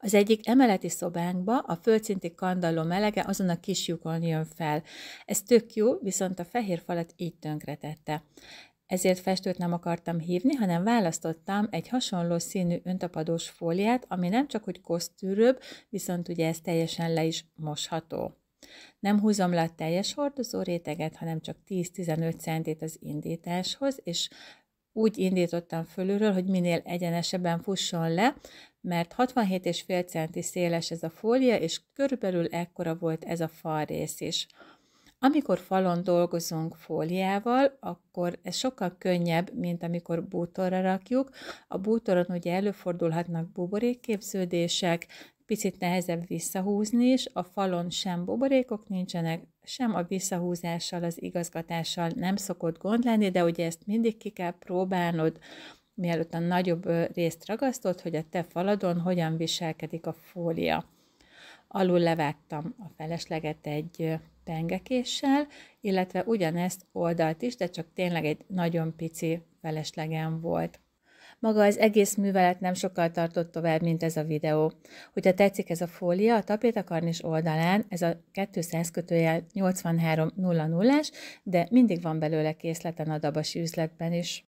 Az egyik emeleti szobánkba a földszinti kandalló melege azon a kis lyukon jön fel. Ez tök jó, viszont a fehér falat így tönkretette. Ezért festőt nem akartam hívni, hanem választottam egy hasonló színű öntapadós fóliát, ami nem csak hogy kosztűrőbb, viszont ugye ez teljesen le is mosható. Nem húzom le a teljes hordozó réteget, hanem csak 10-15 centét az indításhoz, és úgy indítottam fölülről, hogy minél egyenesebben fusson le, mert 67,5 cm széles ez a fólia, és körülbelül ekkora volt ez a rész is. Amikor falon dolgozunk fóliával, akkor ez sokkal könnyebb, mint amikor bútorra rakjuk. A bútoron ugye előfordulhatnak buborékképződések, picit nehezebb visszahúzni is, a falon sem buborékok nincsenek, sem a visszahúzással, az igazgatással nem szokott gond lenni, de ugye ezt mindig ki kell próbálnod, mielőtt a nagyobb részt ragasztod, hogy a te faladon hogyan viselkedik a fólia. Alul levágtam a felesleget egy pengekéssel, illetve ugyanezt oldalt is, de csak tényleg egy nagyon pici feleslegem volt. Maga az egész művelet nem sokkal tartott tovább, mint ez a videó. Hogyha tetszik ez a fólia, a tapétakarnis oldalán ez a 200 kötőjel 8300 as de mindig van belőle készleten a dabasi üzletben is.